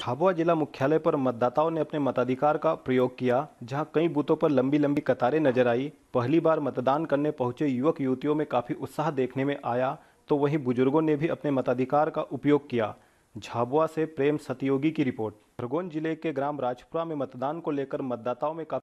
झाबुआ जिला मुख्यालय पर मतदाताओं ने अपने मताधिकार का प्रयोग किया जहां कई बूथों पर लंबी लंबी कतारें नजर आई पहली बार मतदान करने पहुंचे युवक युवतियों में काफी उत्साह देखने में आया तो वहीं बुजुर्गों ने भी अपने मताधिकार का उपयोग किया झाबुआ से प्रेम सतयोगी की रिपोर्ट खरगोन जिले के ग्राम राजपुरा में मतदान को लेकर मतदाताओं में काफी